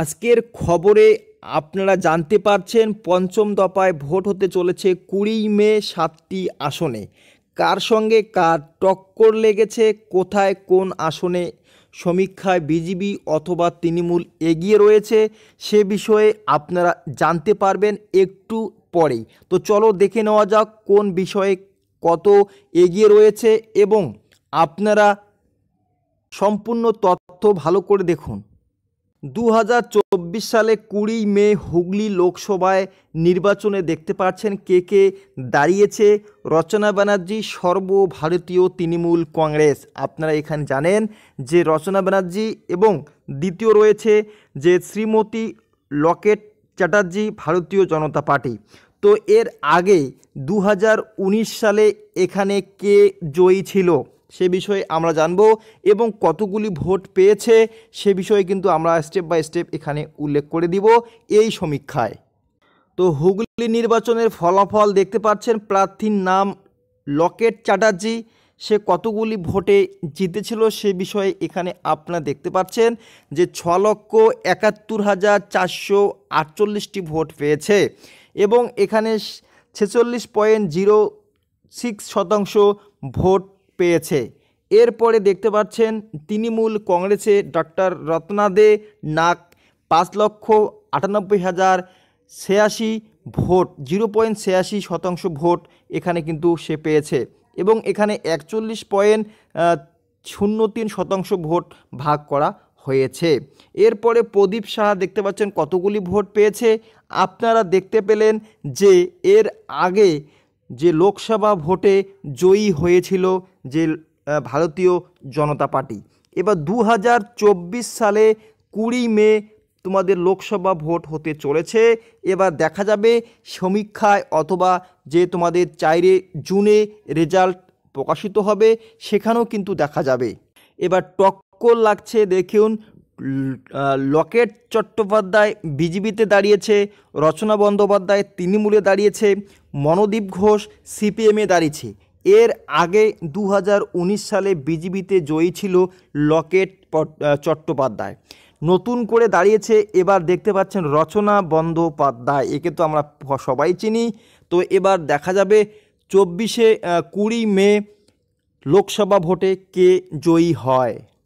আজকের খবরে আপনারা জানতে পারছেন পঞ্চম দফায় ভোট হতে চলেছে কুড়ি মে সাতটি আসনে কার সঙ্গে কার টক্কর লেগেছে কোথায় কোন আসনে সমীক্ষায় বিজিবি অথবা তৃণমূল এগিয়ে রয়েছে সে বিষয়ে আপনারা জানতে পারবেন একটু পরেই তো চলো দেখে নেওয়া যাক কোন বিষয়ে কত এগিয়ে রয়েছে এবং আপনারা সম্পূর্ণ তথ্য ভালো করে দেখুন দু সালে কুড়ি মে হুগলি লোকসভায় নির্বাচনে দেখতে পাচ্ছেন কে কে দাঁড়িয়েছে রচনা ব্যানার্জি সর্বভারতীয় তৃণমূল কংগ্রেস আপনারা এখানে জানেন যে রচনা ব্যানার্জি এবং দ্বিতীয় রয়েছে যে শ্রীমতী লকেট চ্যাটার্জি ভারতীয় জনতা পার্টি তো এর আগে দু সালে এখানে কে জয়ী ছিল সে বিষয়ে আমরা জানব এবং কতগুলি ভোট পেয়েছে সে বিষয়ে কিন্তু আমরা স্টেপ বাই স্টেপ এখানে উল্লেখ করে দিব এই সমীক্ষায় তো হুগলি নির্বাচনের ফলাফল দেখতে পাচ্ছেন প্রার্থীর নাম লকেট চ্যাটার্জি সে কতগুলি ভোটে জিতেছিল সে বিষয়ে এখানে আপনারা দেখতে পাচ্ছেন যে ছ লক্ষ একাত্তর হাজার চারশো আটচল্লিশটি ভোট পেয়েছে এবং এখানে ছেচল্লিশ পয়েন্ট জিরো সিক্স শতাংশ ভোট পেয়েছে এরপরে দেখতে পাচ্ছেন তৃণমূল কংগ্রেসে ডক্টর রত্না দে নাক পাঁচ লক্ষ আটানব্বই হাজার ছিয়াশি ভোট জিরো পয়েন্ট ছিয়াশি শতাংশ ভোট এখানে কিন্তু সে পেয়েছে এবং এখানে একচল্লিশ পয়েন্ট শূন্য তিন শতাংশ ভোট ভাগ করা হয়েছে এরপরে প্রদীপ সাহা দেখতে পাচ্ছেন কতগুলি ভোট পেয়েছে আপনারা দেখতে পেলেন যে এর আগে যে লোকসভা ভোটে জয়ী হয়েছিল যে ভারতীয় জনতা পার্টি এবার দু সালে কুড়ি মে তোমাদের লোকসভা ভোট হতে চলেছে এবার দেখা যাবে সমীক্ষায় অথবা যে তোমাদের চাইরে জুনে রেজাল্ট প্রকাশিত হবে সেখানেও কিন্তু দেখা যাবে এবার টক্কর লাগছে দেখুন লকেট চট্টোপাধ্যায় বিজেপিতে দাঁড়িয়েছে রচনা বন্দ্যোপাধ্যায় তৃণমূলে দাঁড়িয়েছে মনোদীপ ঘোষ সিপিএমে দাঁড়িয়েছে এর আগে দু সালে বিজেপিতে জয়ী ছিল লকেট চট্টোপাধ্যায় নতুন করে দাঁড়িয়েছে এবার দেখতে পাচ্ছেন রচনা বন্দ্যোপাধ্যায় একে তো আমরা সবাই চিনি তো এবার দেখা যাবে চব্বিশে কুড়ি মে লোকসভা ভোটে কে জয়ী হয়